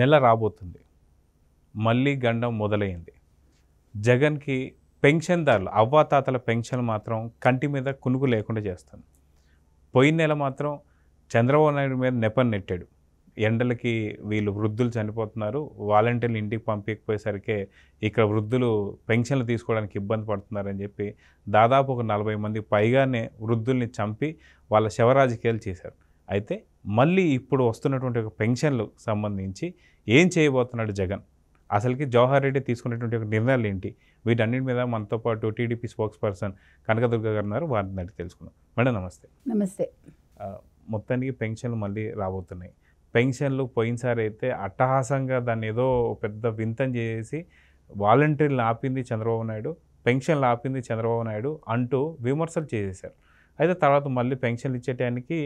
నెల రాబోతుంది మళ్ళీ గండం మొదలైంది జగన్కి పెన్షన్దారులు అవ్వాతాతల పెన్షన్ మాత్రం కంటి మీద కునుగు లేకుండా చేస్తాను పోయిన నెల మాత్రం చంద్రబాబు నాయుడు మీద నెపం నెట్టాడు ఎండలకి వీళ్ళు వృద్ధులు చనిపోతున్నారు వాలంటీర్లు ఇంటికి పంపించకపోయేసరికే ఇక్కడ వృద్ధులు పెన్షన్లు తీసుకోవడానికి ఇబ్బంది పడుతున్నారని చెప్పి దాదాపు ఒక నలభై మంది పైగానే వృద్ధుల్ని చంపి వాళ్ళ శవరాజకీయాలు చేశారు అయితే మళ్ళీ ఇప్పుడు వస్తున్నటువంటి ఒక పెన్షన్లు సంబంధించి ఏం చేయబోతున్నాడు జగన్ అసలుకి జవహర్ రెడ్డి తీసుకున్నటువంటి ఒక నిర్ణయాలు ఏంటి వీటన్నిటి మీద మనతో పాటు టీడీపీ స్పోక్స్ పర్సన్ కనకదుర్గ గారు ఉన్నారు వారిని అడిగి తెలుసుకున్నాం మేడం నమస్తే నమస్తే మొత్తానికి పెన్షన్లు మళ్ళీ రాబోతున్నాయి పెన్షన్లు పోయినసారి అయితే అట్టహాసంగా దాన్ని ఏదో పెద్ద వింతం చేసి వాలంటీర్లు ఆపింది చంద్రబాబు నాయుడు పెన్షన్లు ఆపింది చంద్రబాబు నాయుడు అంటూ విమర్శలు చేసేశారు అయితే తర్వాత మళ్ళీ పెన్షన్లు ఇచ్చేటానికి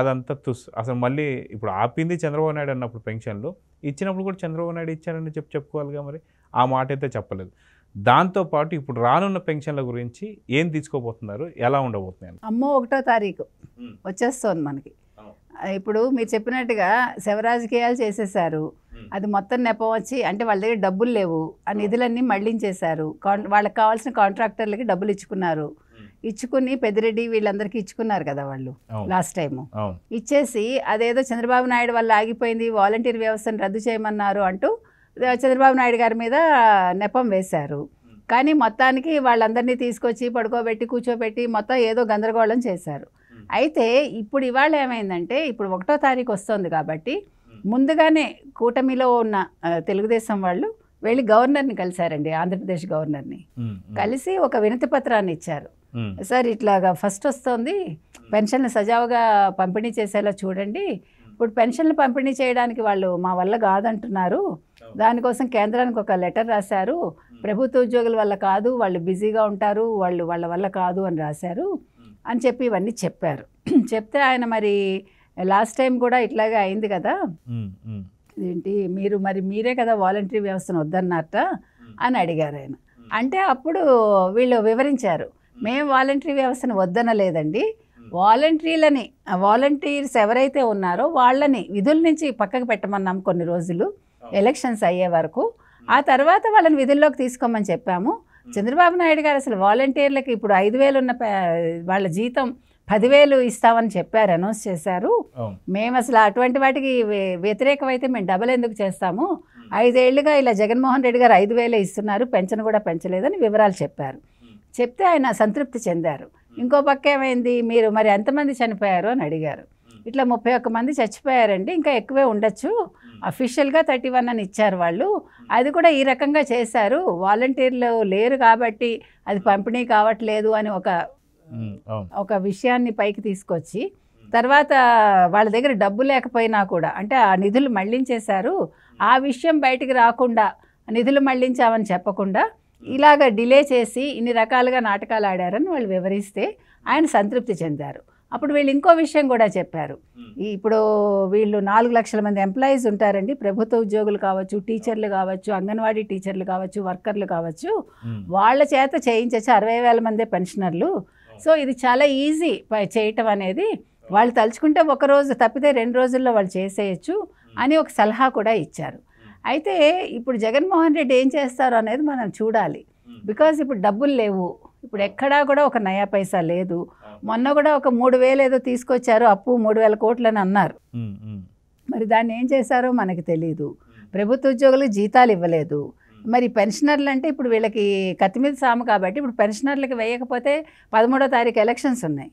అదంతా తుస్ అసలు మళ్ళీ ఇప్పుడు ఆపింది చంద్రబాబు నాయుడు అన్నప్పుడు పెన్షన్లు ఇచ్చినప్పుడు కూడా చంద్రబాబు నాయుడు ఇచ్చారని చెప్పి చెప్పుకోవాలిగా మరి ఆ మాట అయితే చెప్పలేదు దాంతోపాటు ఇప్పుడు రానున్న పెన్షన్ల గురించి ఏం తీసుకోబోతున్నారు ఎలా ఉండబోతున్నాయి అమ్మ ఒకటో తారీఖు వచ్చేస్తుంది మనకి ఇప్పుడు మీరు చెప్పినట్టుగా శివరాజకీయాలు చేసేసారు అది మొత్తం నెపం వచ్చి అంటే వాళ్ళ దగ్గర డబ్బులు లేవు ఆ నిధులన్నీ మళ్ళించేశారు కాన్ వాళ్ళకి కావాల్సిన కాంట్రాక్టర్లకి డబ్బులు ఇచ్చుకున్నారు ఇచ్చుకుని పెద్దిరెడ్డి వీళ్ళందరికీ ఇచ్చుకున్నారు కదా వాళ్ళు లాస్ట్ టైము ఇచ్చేసి అదేదో చంద్రబాబు నాయుడు వల్ల ఆగిపోయింది వాలంటీర్ వ్యవస్థను రద్దు చేయమన్నారు అంటూ చంద్రబాబు నాయుడు గారి మీద నెపం వేశారు కానీ మొత్తానికి వాళ్ళందరినీ తీసుకొచ్చి పడుకోబెట్టి కూర్చోబెట్టి మొత్తం ఏదో గందరగోళం చేశారు అయితే ఇప్పుడు ఇవాళ ఏమైందంటే ఇప్పుడు ఒకటో తారీఖు వస్తుంది కాబట్టి ముందుగానే కూటమిలో ఉన్న తెలుగుదేశం వాళ్ళు వెళ్ళి గవర్నర్ని కలిశారండి ఆంధ్రప్రదేశ్ గవర్నర్ని కలిసి ఒక వినతి పత్రాన్ని ఇచ్చారు సార్ ఇట్లాగా ఫస్ట్ వస్తుంది పెన్షన్లు సజావుగా పంపిణీ చేసేలా చూడండి ఇప్పుడు పెన్షన్లు పంపిణీ చేయడానికి వాళ్ళు మా వల్ల కాదంటున్నారు దానికోసం కేంద్రానికి ఒక లెటర్ రాశారు ప్రభుత్వ ఉద్యోగుల వల్ల కాదు వాళ్ళు బిజీగా ఉంటారు వాళ్ళు వాళ్ళ వల్ల కాదు అని రాశారు అని చెప్పి ఇవన్నీ చెప్పారు చెప్తే ఆయన మరి లాస్ట్ టైం కూడా ఇట్లాగే అయింది కదా ఏంటి మీరు మరి మీరే కదా వాలంటరీ వ్యవస్థను వద్దన్నట్ట అని అడిగారు ఆయన అంటే అప్పుడు వీళ్ళు వివరించారు మేము వాలంటరీ వ్యవస్థను వద్దనలేదండి వాలంటీర్లని వాలంటీర్స్ ఎవరైతే ఉన్నారో వాళ్ళని విధుల నుంచి పక్కకు పెట్టమన్నాం కొన్ని రోజులు ఎలక్షన్స్ అయ్యే వరకు ఆ తర్వాత వాళ్ళని విధుల్లోకి తీసుకోమని చెప్పాము చంద్రబాబు నాయుడు గారు అసలు వాలంటీర్లకి ఇప్పుడు ఐదు వేలు ఉన్న వాళ్ళ జీతం పదివేలు ఇస్తామని చెప్పారు అనౌన్స్ చేశారు మేము అసలు అటువంటి వాటికి వ్యతిరేకమైతే మేము డబల్ ఎందుకు చేస్తాము ఐదేళ్లుగా ఇలా జగన్మోహన్ రెడ్డి గారు ఐదు వేలే ఇస్తున్నారు పెన్షన్ కూడా పెంచలేదని వివరాలు చెప్పారు చెప్తే ఆయన సంతృప్తి చెందారు ఇంకో పక్క ఏమైంది మీరు మరి ఎంతమంది చనిపోయారు అని అడిగారు ఇట్లా ముప్పై ఒక్క మంది చచ్చిపోయారండి ఇంకా ఎక్కువే ఉండొచ్చు అఫీషియల్గా థర్టీ వన్ అని ఇచ్చారు వాళ్ళు అది కూడా ఈ రకంగా చేశారు వాలంటీర్లు లేరు కాబట్టి అది పంపిణీ కావట్లేదు అని ఒక ఒక విషయాన్ని పైకి తీసుకొచ్చి తర్వాత వాళ్ళ దగ్గర డబ్బు లేకపోయినా కూడా అంటే ఆ నిధులు మళ్లించేశారు ఆ విషయం బయటికి రాకుండా నిధులు మళ్లించామని చెప్పకుండా ఇలాగ డిలే చేసి ఇన్ని రకాలుగా నాటకాలు ఆడారని వాళ్ళు వివరిస్తే ఆయన సంతృప్తి చెందారు అప్పుడు వీళ్ళు ఇంకో విషయం కూడా చెప్పారు ఇప్పుడు వీళ్ళు నాలుగు లక్షల మంది ఎంప్లాయీస్ ఉంటారండి ప్రభుత్వ ఉద్యోగులు కావచ్చు టీచర్లు కావచ్చు అంగన్వాడీ టీచర్లు కావచ్చు వర్కర్లు కావచ్చు వాళ్ళ చేత చేయించచ్చు అరవై వేల మంది పెన్షనర్లు సో ఇది చాలా ఈజీ చేయటం అనేది వాళ్ళు తలుచుకుంటే ఒకరోజు తప్పితే రెండు రోజుల్లో వాళ్ళు చేసేయచ్చు అని ఒక సలహా కూడా ఇచ్చారు అయితే ఇప్పుడు జగన్మోహన్ రెడ్డి ఏం చేస్తారు అనేది మనం చూడాలి బికాజ్ ఇప్పుడు డబ్బులు లేవు ఇప్పుడు ఎక్కడా కూడా ఒక నయా పైసా లేదు మొన్న కూడా ఒక మూడు వేలు ఏదో తీసుకొచ్చారు అప్పు మూడు వేల కోట్లు అని అన్నారు మరి దాన్ని ఏం చేశారో మనకి తెలియదు ప్రభుత్వ ఉద్యోగులు జీతాలు ఇవ్వలేదు మరి పెన్షనర్లు అంటే ఇప్పుడు వీళ్ళకి కత్తిమీద సాము కాబట్టి ఇప్పుడు పెన్షనర్లకి వేయకపోతే పదమూడో తారీఖు ఎలక్షన్స్ ఉన్నాయి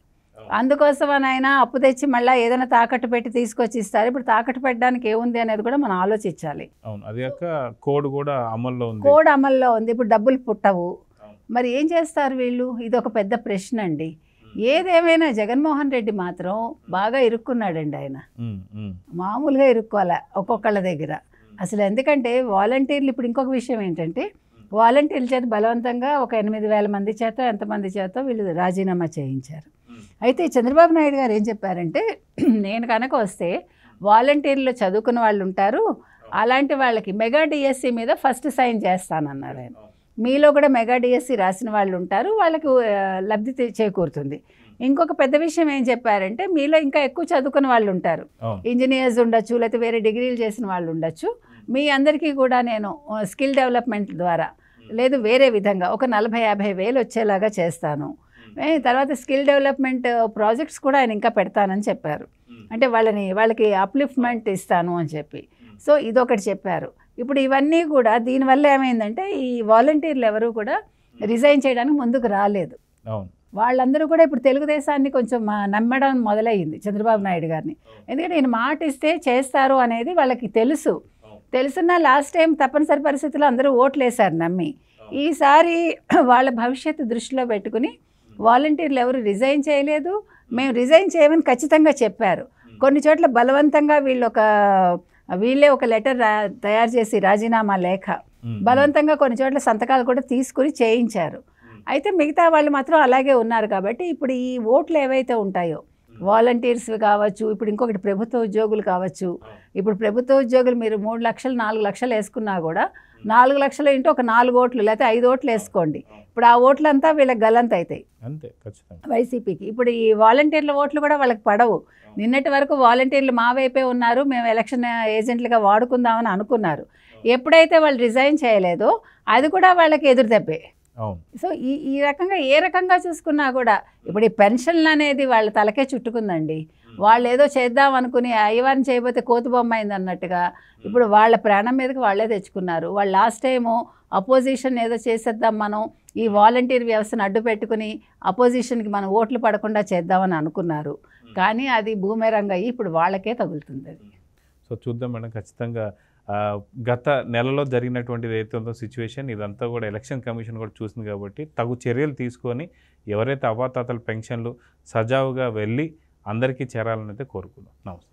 అందుకోసం ఆయన అప్పు తెచ్చి మళ్ళీ ఏదైనా తాకట్టు పెట్టి తీసుకొచ్చి ఇస్తారు ఇప్పుడు తాకట్టు పెట్టడానికి ఏముంది అనేది కూడా మనం ఆలోచించాలి కోడ్ కూడా అమల్లో ఉంది కోడ్ అమల్లో ఉంది ఇప్పుడు డబ్బులు పుట్టవు మరి ఏం చేస్తారు వీళ్ళు ఇది ఒక పెద్ద ప్రశ్న అండి ఏదేమైనా జగన్మోహన్ రెడ్డి మాత్రం బాగా ఇరుక్కున్నాడండి ఆయన మామూలుగా ఇరుక్కోవాలి ఒక్కొక్కళ్ళ దగ్గర అసలు ఎందుకంటే వాలంటీర్లు ఇప్పుడు ఇంకొక విషయం ఏంటంటే వాలంటీర్ల చేత బలవంతంగా ఒక ఎనిమిది వేల మంది చేత ఎంతమంది చేత వీళ్ళు రాజీనామా చేయించారు అయితే చంద్రబాబు నాయుడు గారు ఏం చెప్పారంటే నేను కనుక వస్తే వాలంటీర్లు చదువుకున్న వాళ్ళు ఉంటారు అలాంటి వాళ్ళకి మెగా డిఎస్సి మీద ఫస్ట్ సైన్ చేస్తానన్నారు ఆయన మీలో కూడా మెగా డిఎస్సి రాసిన వాళ్ళు ఉంటారు వాళ్ళకి లబ్ధి చేకూరుతుంది ఇంకొక పెద్ద విషయం ఏం చెప్పారంటే మీలో ఇంకా ఎక్కువ చదువుకున్న వాళ్ళు ఉంటారు ఇంజనీర్స్ ఉండొచ్చు లేకపోతే వేరే డిగ్రీలు చేసిన వాళ్ళు ఉండొచ్చు మీ అందరికీ కూడా నేను స్కిల్ డెవలప్మెంట్ ద్వారా లేదు వేరే విధంగా ఒక నలభై యాభై వేలు వచ్చేలాగా చేస్తాను తర్వాత స్కిల్ డెవలప్మెంట్ uh, ప్రాజెక్ట్స్ కూడా ఆయన ఇంకా పెడతానని చెప్పారు అంటే వాళ్ళని వాళ్ళకి అప్లిఫ్ట్మెంట్ ఇస్తాను అని చెప్పి సో ఇదొకటి చెప్పారు ఇప్పుడు ఇవన్నీ కూడా దీనివల్ల ఏమైందంటే ఈ వాలంటీర్లు ఎవరు కూడా రిజైన్ చేయడానికి ముందుకు రాలేదు వాళ్ళందరూ కూడా ఇప్పుడు తెలుగుదేశాన్ని కొంచెం నమ్మడం మొదలయ్యింది చంద్రబాబు నాయుడు గారిని ఎందుకంటే నేను మాట ఇస్తే చేస్తారు అనేది వాళ్ళకి తెలుసు తెలుసున్న లాస్ట్ టైం తప్పనిసరి పరిస్థితుల్లో అందరూ ఓట్లేశారు నమ్మి ఈసారి వాళ్ళ భవిష్యత్తు దృష్టిలో పెట్టుకుని వాలంటీర్లు ఎవరు రిజైన్ చేయలేదు మేము రిజైన్ చేయమని ఖచ్చితంగా చెప్పారు కొన్ని చోట్ల బలవంతంగా వీళ్ళు ఒక వీళ్ళే ఒక లెటర్ తయారు చేసి రాజీనామా లేఖ బలవంతంగా కొన్ని చోట్ల సంతకాలు కూడా తీసుకుని చేయించారు అయితే మిగతా వాళ్ళు మాత్రం అలాగే ఉన్నారు కాబట్టి ఇప్పుడు ఈ ఓట్లు ఏవైతే ఉంటాయో వాలంటీర్స్ కావచ్చు ఇప్పుడు ఇంకొకటి ప్రభుత్వ ఉద్యోగులు కావచ్చు ఇప్పుడు ప్రభుత్వ ఉద్యోగులు మీరు మూడు లక్షలు నాలుగు లక్షలు వేసుకున్నా కూడా నాలుగు లక్షలు ఇంటి ఒక నాలుగు ఓట్లు లేకపోతే ఐదు ఓట్లు వేసుకోండి ఇప్పుడు ఆ ఓట్లంతా వీళ్ళకి గలంత అవుతాయి వైసీపీకి ఇప్పుడు ఈ వాలంటీర్ల ఓట్లు కూడా వాళ్ళకి పడవు నిన్నటి వరకు వాలంటీర్లు మా వైపే ఉన్నారు మేము ఎలక్షన్ ఏజెంట్లుగా వాడుకుందామని అనుకున్నారు ఎప్పుడైతే వాళ్ళు రిజైన్ చేయలేదో అది కూడా వాళ్ళకి ఎదురు తప్పే సో ఈ ఈ రకంగా ఏ రకంగా చూసుకున్నా కూడా ఇప్పుడు ఈ పెన్షన్లు అనేది వాళ్ళ తలకే చుట్టుకుందండి వాళ్ళు ఏదో చేద్దాం అనుకుని అయ్యవారిని చేయబోతే కోతి బొమ్మ అయింది అన్నట్టుగా ఇప్పుడు వాళ్ళ ప్రాణం మీదకి వాళ్ళే తెచ్చుకున్నారు వాళ్ళు లాస్ట్ టైము అపోజిషన్ ఏదో చేసేద్దాం మనం ఈ వాలంటీర్ వ్యవస్థను అడ్డు పెట్టుకుని అపోజిషన్కి మనం ఓట్లు పడకుండా చేద్దామని అనుకున్నారు కానీ అది భూమేరంగా ఇప్పుడు వాళ్ళకే తగులుతుంది అది సో చూద్దాం మేడం ఖచ్చితంగా గత నెలలో జరిగినటువంటిది అయితే ఉందో సిచ్యువేషన్ ఇదంతా కూడా ఎలక్షన్ కమిషన్ కూడా చూసింది కాబట్టి తగు చర్యలు తీసుకొని ఎవరైతే అవాతాతల పెన్షన్లు సజావుగా వెళ్ళి అందరికీ చేరాలని అయితే కోరుకుందాం నమస్తే